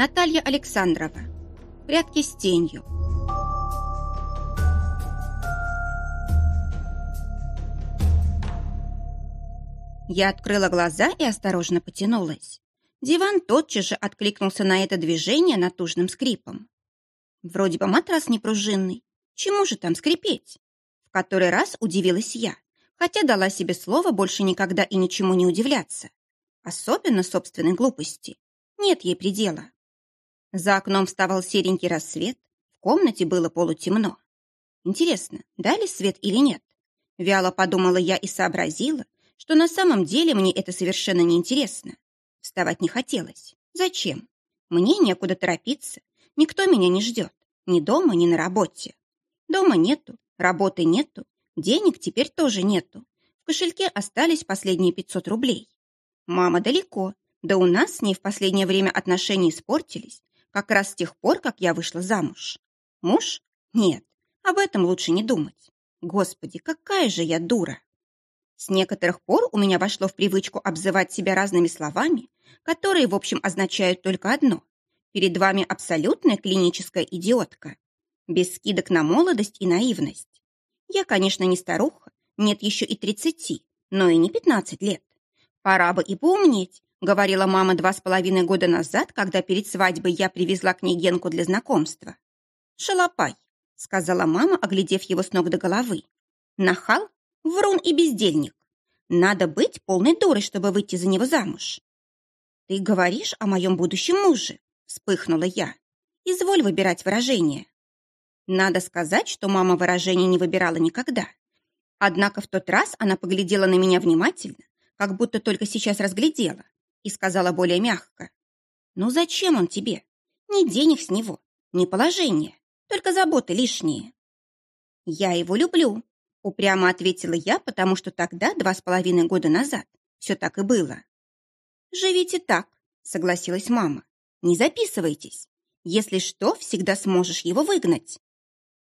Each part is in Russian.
Наталья Александрова. Прятки с тенью. Я открыла глаза и осторожно потянулась. Диван тотчас же откликнулся на это движение натужным скрипом. Вроде бы матрас не пружинный. Чему же там скрипеть? В который раз удивилась я, хотя дала себе слово больше никогда и ничему не удивляться. Особенно собственной глупости. Нет ей предела. За окном вставал серенький рассвет, в комнате было полутемно. Интересно, дали свет или нет? Вяло подумала я и сообразила, что на самом деле мне это совершенно неинтересно. Вставать не хотелось. Зачем? Мне некуда торопиться. Никто меня не ждет. Ни дома, ни на работе. Дома нету, работы нету, денег теперь тоже нету. В кошельке остались последние 500 рублей. Мама далеко, да у нас с ней в последнее время отношения испортились, как раз с тех пор, как я вышла замуж. Муж? Нет, об этом лучше не думать. Господи, какая же я дура! С некоторых пор у меня вошло в привычку обзывать себя разными словами, которые, в общем, означают только одно. Перед вами абсолютная клиническая идиотка. Без скидок на молодость и наивность. Я, конечно, не старуха, нет еще и тридцати, но и не пятнадцать лет. Пора бы и поумнеть, говорила мама два с половиной года назад, когда перед свадьбой я привезла к ней Генку для знакомства. «Шалопай», — сказала мама, оглядев его с ног до головы. «Нахал, врун и бездельник. Надо быть полной дурой, чтобы выйти за него замуж». «Ты говоришь о моем будущем муже», — вспыхнула я. «Изволь выбирать выражение». Надо сказать, что мама выражений не выбирала никогда. Однако в тот раз она поглядела на меня внимательно, как будто только сейчас разглядела, и сказала более мягко. «Ну зачем он тебе? Ни денег с него, ни положения, только заботы лишние». «Я его люблю», — упрямо ответила я, потому что тогда, два с половиной года назад, все так и было. «Живите так», — согласилась мама. «Не записывайтесь. Если что, всегда сможешь его выгнать».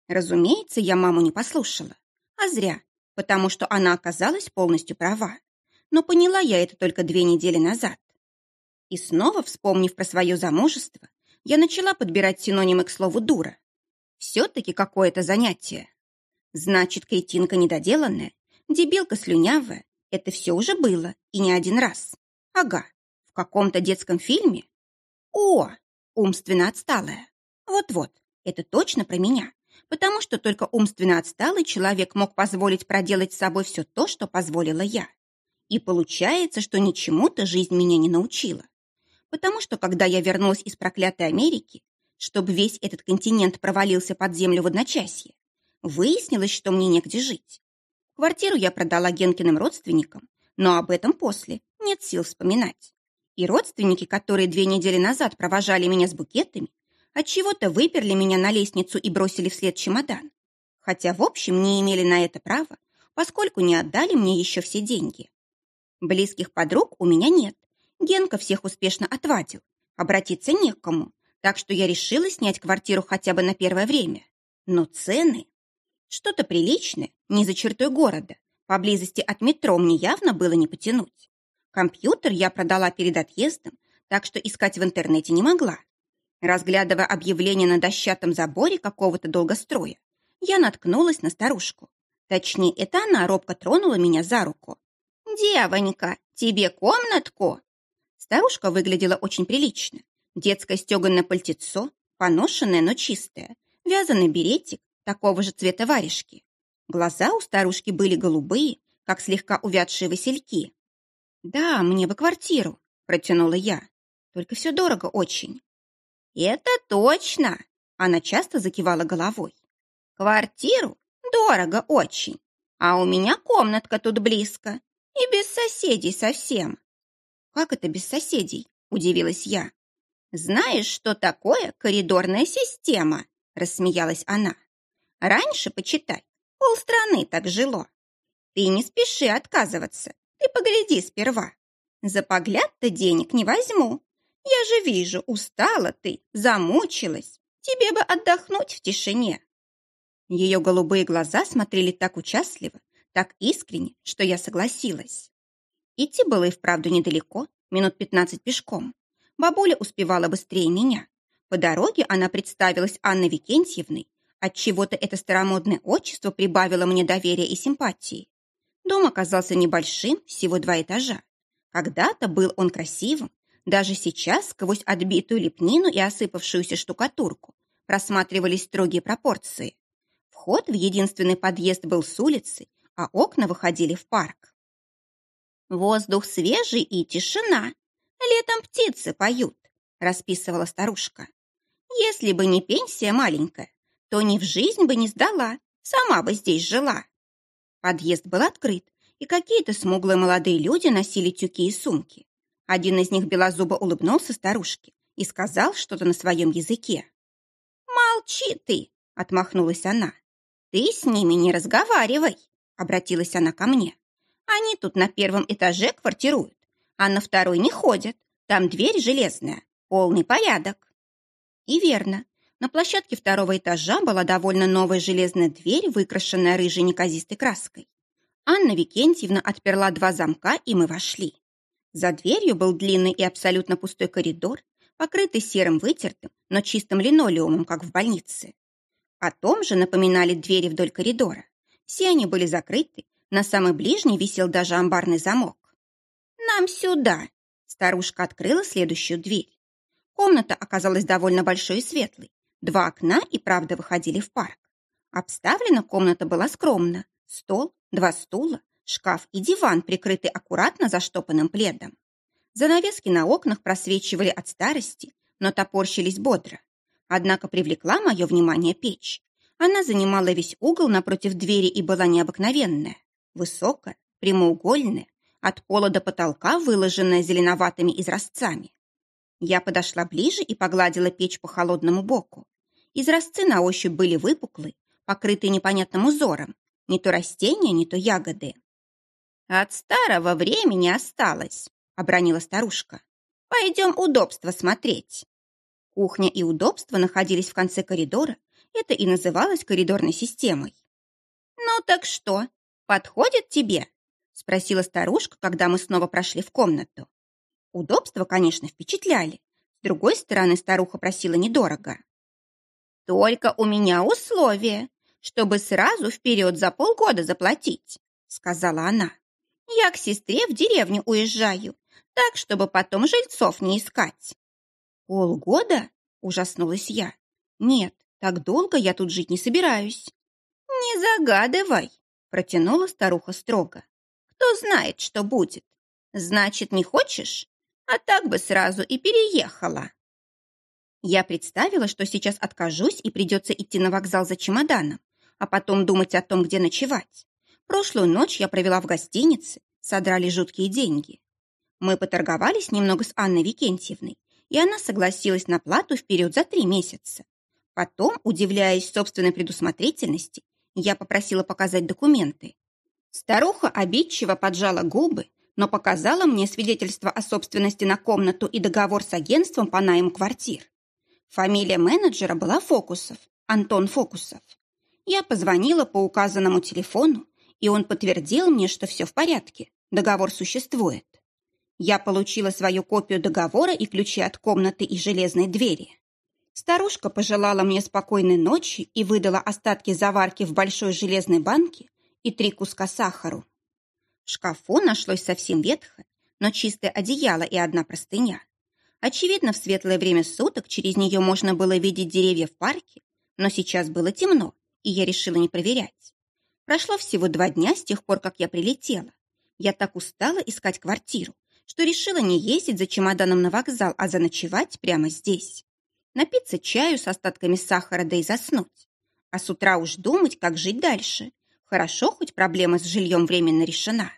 Разумеется, я маму не послушала. А зря, потому что она оказалась полностью права. Но поняла я это только две недели назад. И снова, вспомнив про свое замужество, я начала подбирать синонимы к слову «дура». Все-таки какое-то занятие. Значит, кретинка недоделанная, дебилка слюнявая, это все уже было, и не один раз. Ага, в каком-то детском фильме? О, умственно отсталая. Вот-вот, это точно про меня, потому что только умственно отсталый человек мог позволить проделать с собой все то, что позволила я. И получается, что ничему-то жизнь меня не научила потому что, когда я вернулась из проклятой Америки, чтобы весь этот континент провалился под землю в одночасье, выяснилось, что мне негде жить. Квартиру я продала Генкиным родственникам, но об этом после, нет сил вспоминать. И родственники, которые две недели назад провожали меня с букетами, отчего-то выперли меня на лестницу и бросили вслед чемодан. Хотя, в общем, не имели на это права, поскольку не отдали мне еще все деньги. Близких подруг у меня нет, Генка всех успешно отвадил. Обратиться не к кому. Так что я решила снять квартиру хотя бы на первое время. Но цены... Что-то приличное, не за чертой города. Поблизости от метро мне явно было не потянуть. Компьютер я продала перед отъездом, так что искать в интернете не могла. Разглядывая объявление на дощатом заборе какого-то долгостроя, я наткнулась на старушку. Точнее, это она робко тронула меня за руку. «Девонька, тебе комнатку?» Старушка выглядела очень прилично. Детское стеганное пальтецо, поношенное, но чистое, вязаный беретик такого же цвета варежки. Глаза у старушки были голубые, как слегка увядшие васильки. «Да, мне бы квартиру», — протянула я. «Только все дорого очень». «Это точно!» — она часто закивала головой. «Квартиру дорого очень, а у меня комнатка тут близко и без соседей совсем». «Как это без соседей?» – удивилась я. «Знаешь, что такое коридорная система?» – рассмеялась она. «Раньше, почитай, полстраны так жило. Ты не спеши отказываться, ты погляди сперва. За погляд-то денег не возьму. Я же вижу, устала ты, замучилась. Тебе бы отдохнуть в тишине». Ее голубые глаза смотрели так участливо, так искренне, что я согласилась. Идти было и вправду недалеко, минут 15 пешком. Бабуля успевала быстрее меня. По дороге она представилась Анной Викентьевной. Отчего-то это старомодное отчество прибавило мне доверия и симпатии. Дом оказался небольшим, всего два этажа. Когда-то был он красивым. Даже сейчас, сквозь отбитую лепнину и осыпавшуюся штукатурку, просматривались строгие пропорции. Вход в единственный подъезд был с улицы, а окна выходили в парк. Воздух свежий и тишина. Летом птицы поют, расписывала старушка. Если бы не пенсия маленькая, то ни в жизнь бы не сдала, сама бы здесь жила. Подъезд был открыт, и какие-то смуглые молодые люди носили тюки и сумки. Один из них белозубо улыбнулся старушке и сказал что-то на своем языке. «Молчи ты!» — отмахнулась она. «Ты с ними не разговаривай!» — обратилась она ко мне. Они тут на первом этаже квартируют, а на второй не ходят. Там дверь железная, полный порядок. И верно. На площадке второго этажа была довольно новая железная дверь, выкрашенная рыжей неказистой краской. Анна Викентьевна отперла два замка, и мы вошли. За дверью был длинный и абсолютно пустой коридор, покрытый серым вытертым, но чистым линолеумом, как в больнице. О том же напоминали двери вдоль коридора. Все они были закрыты, на самой ближней висел даже амбарный замок. «Нам сюда!» Старушка открыла следующую дверь. Комната оказалась довольно большой и светлой. Два окна и правда выходили в парк. Обставлена комната была скромно. Стол, два стула, шкаф и диван, прикрытый аккуратно заштопанным пледом. Занавески на окнах просвечивали от старости, но топорщились бодро. Однако привлекла мое внимание печь. Она занимала весь угол напротив двери и была необыкновенная. Высокая, прямоугольная, от пола до потолка выложенная зеленоватыми изразцами. Я подошла ближе и погладила печь по холодному боку. Изразцы на ощупь были выпуклые, покрытые непонятным узором, не то растения, не то ягоды. «От старого времени осталось», — обронила старушка. «Пойдем удобство смотреть». Кухня и удобство находились в конце коридора. Это и называлось коридорной системой. «Ну так что, «Подходит тебе?» – спросила старушка, когда мы снова прошли в комнату. Удобства, конечно, впечатляли. С другой стороны, старуха просила недорого. «Только у меня условие, чтобы сразу вперед за полгода заплатить», — сказала она. «Я к сестре в деревню уезжаю, так, чтобы потом жильцов не искать». «Полгода?» — ужаснулась я. «Нет, так долго я тут жить не собираюсь». «Не загадывай», протянула старуха строго. Кто знает, что будет. Значит, не хочешь? А так бы сразу и переехала. Я представила, что сейчас откажусь и придется идти на вокзал за чемоданом, а потом думать о том, где ночевать. Прошлую ночь я провела в гостинице, содрали жуткие деньги. Мы поторговались немного с Анной Викентьевной, и она согласилась на плату в период за три месяца. Потом, удивляясь собственной предусмотрительности, я попросила показать документы. Старуха обидчиво поджала губы, но показала мне свидетельство о собственности на комнату и договор с агентством по найму квартир. Фамилия менеджера была Фокусов, Антон Фокусов. Я позвонила по указанному телефону, и он подтвердил мне, что все в порядке, договор существует. Я получила свою копию договора и ключи от комнаты и железной двери. Старушка пожелала мне спокойной ночи и выдала остатки заварки в большой железной банке и три куска сахару. В шкафу нашлось совсем ветхое, но чистое одеяло и одна простыня. Очевидно, в светлое время суток через нее можно было видеть деревья в парке, но сейчас было темно, и я решила не проверять. Прошло всего два дня с тех пор, как я прилетела. Я так устала искать квартиру, что решила не ездить за чемоданом на вокзал, а заночевать прямо здесь напиться чаю с остатками сахара, да и заснуть. А с утра уж думать, как жить дальше. Хорошо, хоть проблема с жильем временно решена.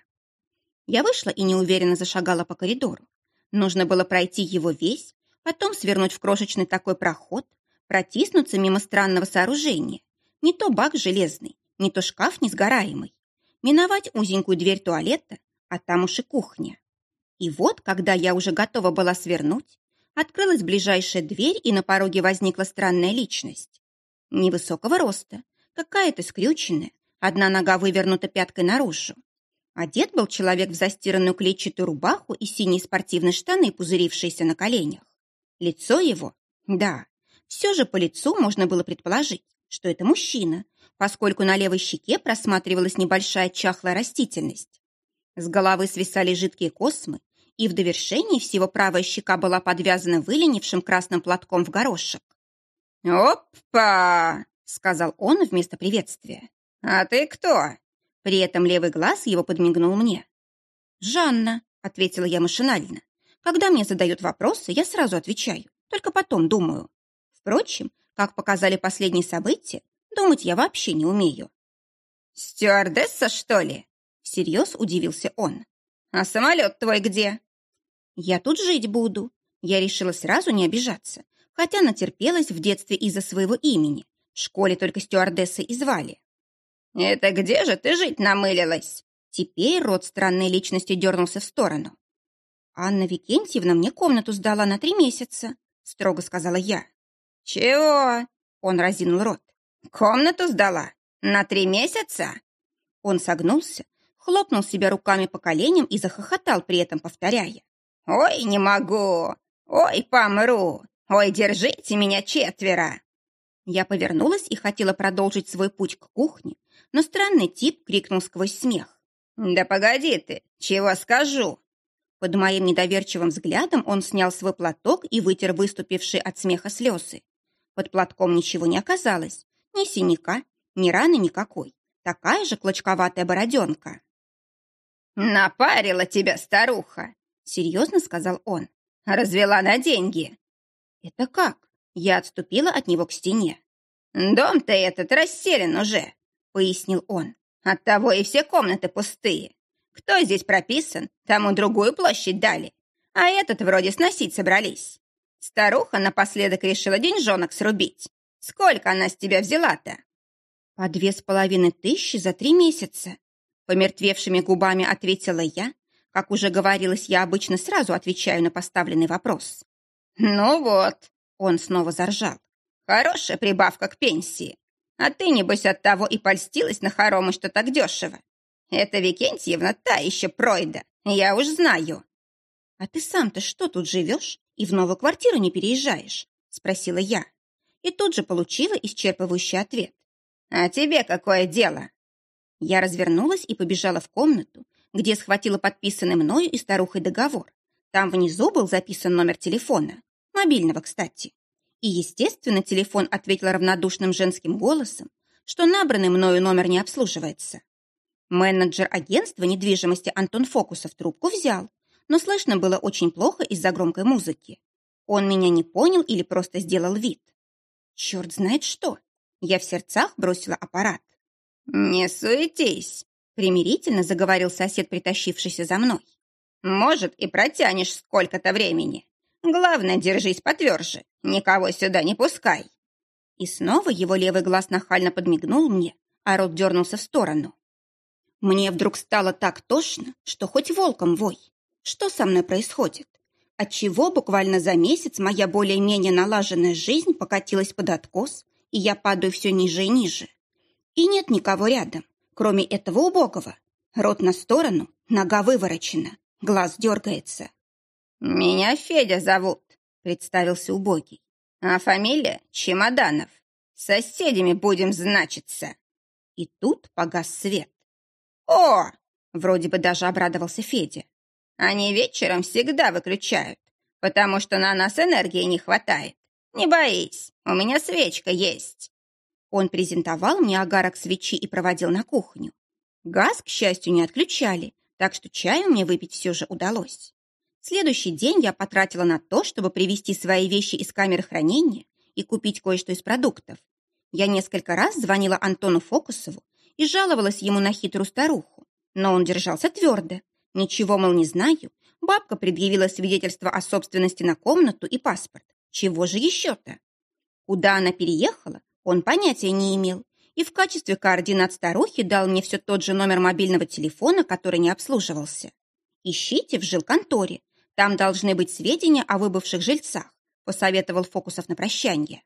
Я вышла и неуверенно зашагала по коридору. Нужно было пройти его весь, потом свернуть в крошечный такой проход, протиснуться мимо странного сооружения. Не то бак железный, не то шкаф несгораемый. Миновать узенькую дверь туалета, а там уж и кухня. И вот, когда я уже готова была свернуть, Открылась ближайшая дверь, и на пороге возникла странная личность. Невысокого роста, какая-то скрюченная, одна нога вывернута пяткой наружу. Одет был человек в застиранную клетчатую рубаху и синие спортивные штаны, пузырившиеся на коленях. Лицо его, да, все же по лицу можно было предположить, что это мужчина, поскольку на левой щеке просматривалась небольшая чахлая растительность. С головы свисали жидкие космы, и в довершении всего правая щека была подвязана выленившим красным платком в горошек. «Опа!» — сказал он вместо приветствия. «А ты кто?» При этом левый глаз его подмигнул мне. «Жанна», — ответила я машинально. «Когда мне задают вопросы, я сразу отвечаю, только потом думаю. Впрочем, как показали последние события, думать я вообще не умею». «Стюардесса, что ли?» — всерьез удивился он. «А самолет твой где?» Я тут жить буду. Я решила сразу не обижаться, хотя натерпелась в детстве из-за своего имени. В школе только стюардессы и звали. «Это где же ты жить намылилась?» Теперь рот странной личности дернулся в сторону. «Анна Викентьевна мне комнату сдала на три месяца», — строго сказала я. «Чего?» — он разинул рот. «Комнату сдала? На три месяца?» Он согнулся, хлопнул себя руками по коленям и захохотал, при этом повторяя. «Ой, не могу! Ой, помру! Ой, держите меня четверо!» Я повернулась и хотела продолжить свой путь к кухне, но странный тип крикнул сквозь смех. «Да погоди ты, чего скажу?» Под моим недоверчивым взглядом он снял свой платок и вытер выступившие от смеха слезы. Под платком ничего не оказалось, ни синяка, ни раны никакой. Такая же клочковатая бороденка. «Напарила тебя старуха! серьезно сказал он. «Развела на деньги». «Это как?» Я отступила от него к стене. «Дом-то этот расселен уже», — пояснил он. «Оттого и все комнаты пустые. Кто здесь прописан, тому другую площадь дали. А этот вроде сносить собрались. Старуха напоследок решила деньжонок срубить. Сколько она с тебя взяла-то?» «По две с половиной тысячи за три месяца», — помертвевшими губами ответила я как уже говорилось, я обычно сразу отвечаю на поставленный вопрос. «Ну вот», — он снова заржал, — «хорошая прибавка к пенсии. А ты, небось, от того и польстилась на хоромы, что так дешево. Это Викентьевна та еще пройда, я уж знаю». «А ты сам-то что тут живешь и в новую квартиру не переезжаешь?» — спросила я. И тут же получила исчерпывающий ответ. «А тебе какое дело?» Я развернулась и побежала в комнату, где схватила подписанный мною и старухой договор. Там внизу был записан номер телефона. Мобильного, кстати. И, естественно, телефон ответил равнодушным женским голосом, что набранный мною номер не обслуживается. Менеджер агентства недвижимости Антон Фокусов трубку взял, но слышно было очень плохо из-за громкой музыки. Он меня не понял или просто сделал вид. Черт знает что. Я в сердцах бросила аппарат. «Не суетись!» примирительно заговорил сосед, притащившийся за мной. «Может, и протянешь сколько-то времени. Главное, держись потверже, никого сюда не пускай». И снова его левый глаз нахально подмигнул мне, а рот дернулся в сторону. Мне вдруг стало так тошно, что хоть волком вой. Что со мной происходит? Отчего буквально за месяц моя более-менее налаженная жизнь покатилась под откос, и я падаю все ниже и ниже? И нет никого рядом кроме этого убогого. Рот на сторону, нога выворочена, глаз дергается. «Меня Федя зовут», — представился убогий. «А фамилия Чемоданов. соседями будем значиться». И тут погас свет. «О!» — вроде бы даже обрадовался Федя. «Они вечером всегда выключают, потому что на нас энергии не хватает. Не боись, у меня свечка есть». Он презентовал мне агарок свечи и проводил на кухню. Газ, к счастью, не отключали, так что чаю мне выпить все же удалось. Следующий день я потратила на то, чтобы привезти свои вещи из камеры хранения и купить кое-что из продуктов. Я несколько раз звонила Антону Фокусову и жаловалась ему на хитрую старуху, но он держался твердо. Ничего, мол, не знаю. Бабка предъявила свидетельство о собственности на комнату и паспорт. Чего же еще-то? Куда она переехала, он понятия не имел и в качестве координат старухи дал мне все тот же номер мобильного телефона, который не обслуживался. «Ищите в жилконторе. Там должны быть сведения о выбывших жильцах», посоветовал Фокусов на прощание.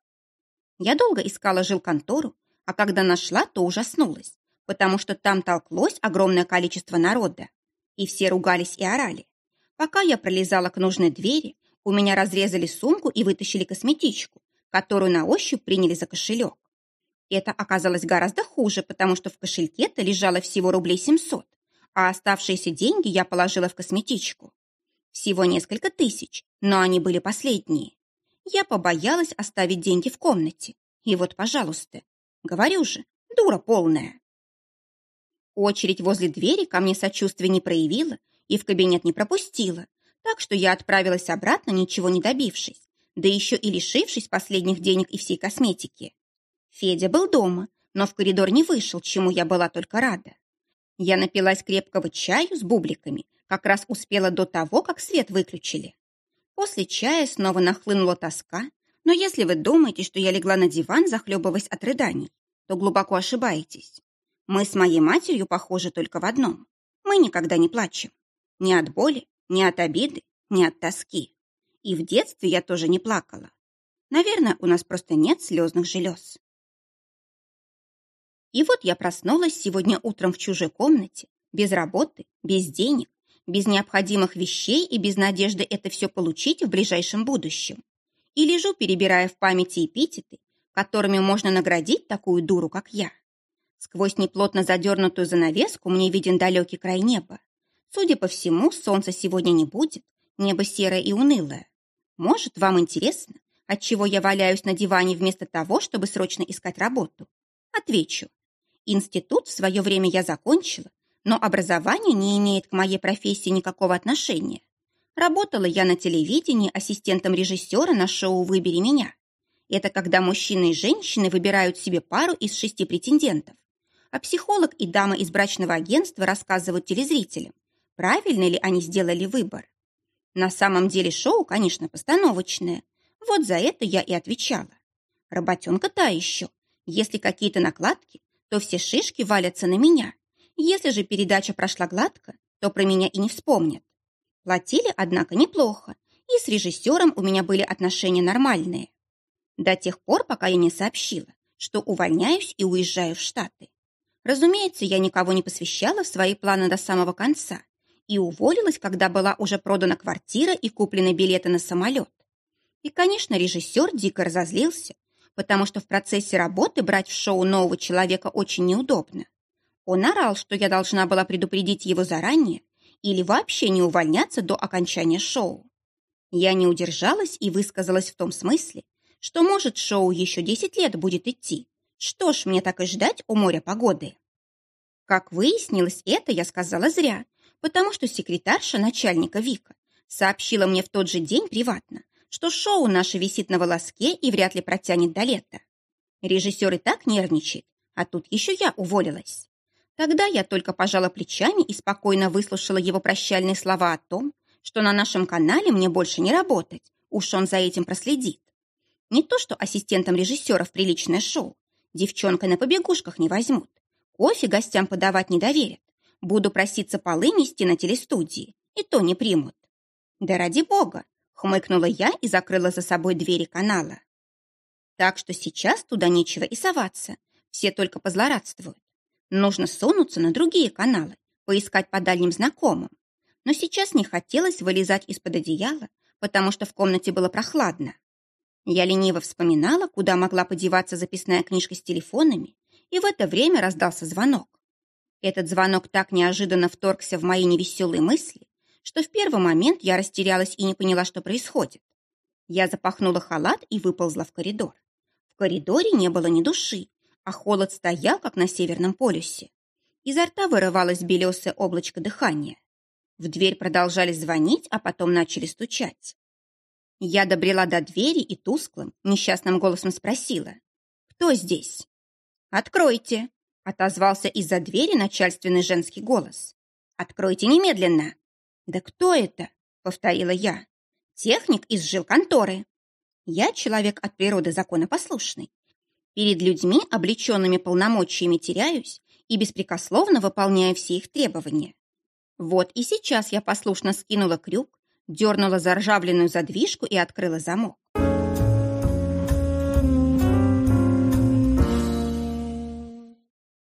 Я долго искала жилконтору, а когда нашла, то ужаснулась, потому что там толклось огромное количество народа. И все ругались и орали. Пока я пролезала к нужной двери, у меня разрезали сумку и вытащили косметичку, которую на ощупь приняли за кошелек. Это оказалось гораздо хуже, потому что в кошельке-то лежало всего рублей 700, а оставшиеся деньги я положила в косметичку. Всего несколько тысяч, но они были последние. Я побоялась оставить деньги в комнате. И вот, пожалуйста, говорю же, дура полная. Очередь возле двери ко мне сочувствия не проявила и в кабинет не пропустила, так что я отправилась обратно, ничего не добившись да еще и лишившись последних денег и всей косметики. Федя был дома, но в коридор не вышел, чему я была только рада. Я напилась крепкого чаю с бубликами, как раз успела до того, как свет выключили. После чая снова нахлынула тоска, но если вы думаете, что я легла на диван, захлебываясь от рыданий, то глубоко ошибаетесь. Мы с моей матерью похожи только в одном. Мы никогда не плачем. Ни от боли, ни от обиды, ни от тоски. И в детстве я тоже не плакала. Наверное, у нас просто нет слезных желез. И вот я проснулась сегодня утром в чужой комнате, без работы, без денег, без необходимых вещей и без надежды это все получить в ближайшем будущем. И лежу, перебирая в памяти эпитеты, которыми можно наградить такую дуру, как я. Сквозь неплотно задернутую занавеску мне виден далекий край неба. Судя по всему, солнца сегодня не будет, небо серое и унылое. Может, вам интересно, отчего я валяюсь на диване вместо того, чтобы срочно искать работу? Отвечу. Институт в свое время я закончила, но образование не имеет к моей профессии никакого отношения. Работала я на телевидении ассистентом режиссера на шоу «Выбери меня». Это когда мужчины и женщины выбирают себе пару из шести претендентов. А психолог и дама из брачного агентства рассказывают телезрителям, правильно ли они сделали выбор. На самом деле шоу, конечно, постановочное. Вот за это я и отвечала. Работенка та еще. Если какие-то накладки, то все шишки валятся на меня. Если же передача прошла гладко, то про меня и не вспомнят. Платили, однако, неплохо, и с режиссером у меня были отношения нормальные. До тех пор, пока я не сообщила, что увольняюсь и уезжаю в Штаты. Разумеется, я никого не посвящала в свои планы до самого конца и уволилась, когда была уже продана квартира и куплены билеты на самолет. И, конечно, режиссер дико разозлился, потому что в процессе работы брать в шоу нового человека очень неудобно. Он орал, что я должна была предупредить его заранее или вообще не увольняться до окончания шоу. Я не удержалась и высказалась в том смысле, что, может, шоу еще 10 лет будет идти. Что ж, мне так и ждать у моря погоды. Как выяснилось, это я сказала зря, потому что секретарша начальника Вика сообщила мне в тот же день приватно, что шоу наше висит на волоске и вряд ли протянет до лета. Режиссер и так нервничает, а тут еще я уволилась. Тогда я только пожала плечами и спокойно выслушала его прощальные слова о том, что на нашем канале мне больше не работать, уж он за этим проследит. Не то, что ассистентом режиссера в приличное шоу. Девчонкой на побегушках не возьмут. Кофе гостям подавать не доверят. Буду проситься полы нести на телестудии, и то не примут. Да ради бога, хмыкнула я и закрыла за собой двери канала. Так что сейчас туда нечего и соваться, все только позлорадствуют. Нужно сунуться на другие каналы, поискать по дальним знакомым. Но сейчас не хотелось вылезать из-под одеяла, потому что в комнате было прохладно. Я лениво вспоминала, куда могла подеваться записная книжка с телефонами, и в это время раздался звонок. Этот звонок так неожиданно вторгся в мои невеселые мысли, что в первый момент я растерялась и не поняла, что происходит. Я запахнула халат и выползла в коридор. В коридоре не было ни души, а холод стоял, как на Северном полюсе. Изо рта вырывалось белесое облачко дыхания. В дверь продолжали звонить, а потом начали стучать. Я добрела до двери и тусклым, несчастным голосом спросила. «Кто здесь?» «Откройте!» Отозвался из-за двери начальственный женский голос. «Откройте немедленно!» «Да кто это?» — повторила я. «Техник из жилконторы. Я человек от природы законопослушный. Перед людьми, облеченными полномочиями, теряюсь и беспрекословно выполняю все их требования. Вот и сейчас я послушно скинула крюк, дернула заржавленную задвижку и открыла замок.